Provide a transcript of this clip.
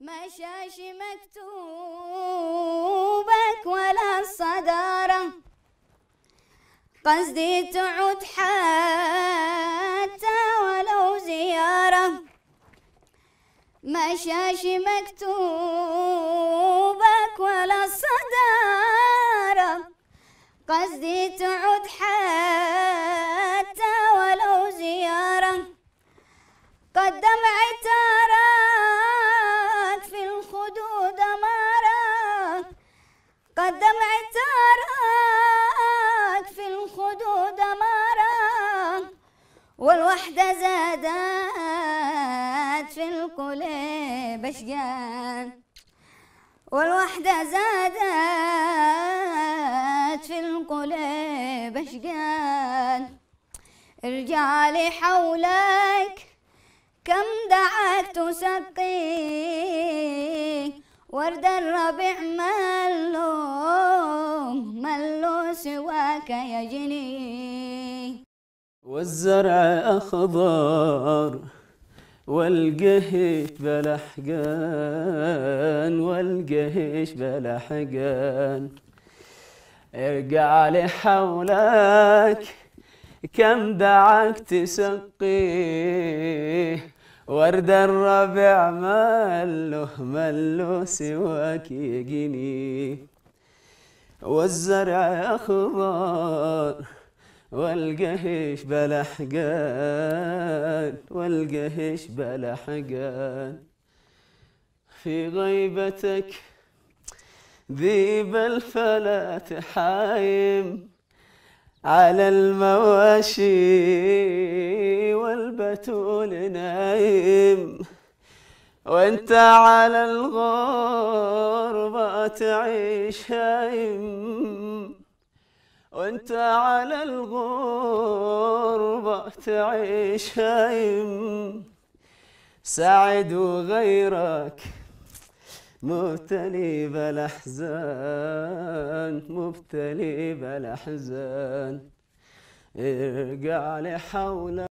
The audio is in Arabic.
مشاش مكتوبك ولا الصدارة قصدي تعود حتى ولو زيارة مشاش مكتوبك ولا الصدارة قصدي تعود حتى ولو زيارة قد دمعتك قد دمعت عتارات في الخدود دمارات والوحدة زادت في القلب أشجان والوحدة زادت في القلب أشجان ارجع لحولك كم دعت تسقي ورد الربيع ملو ملو سواك جني والزرع أخضر والقهيش بلحقان والقهيش بلحقان ارقع علي حولك كم دعك تسقي ورد الربع ماله ماله سواك يجني والزرع أخضر والقهش بلا حقان والقهش بلا حقان في غيبتك ذيب الفلا تحايم على المواشي والبتول نايم وانت على الغربة تعيش هايم وانت على الغربة تعيش هايم سعد وغيرك مبتلي بالاحزان مبتلي بالاحزان ارجع لحولك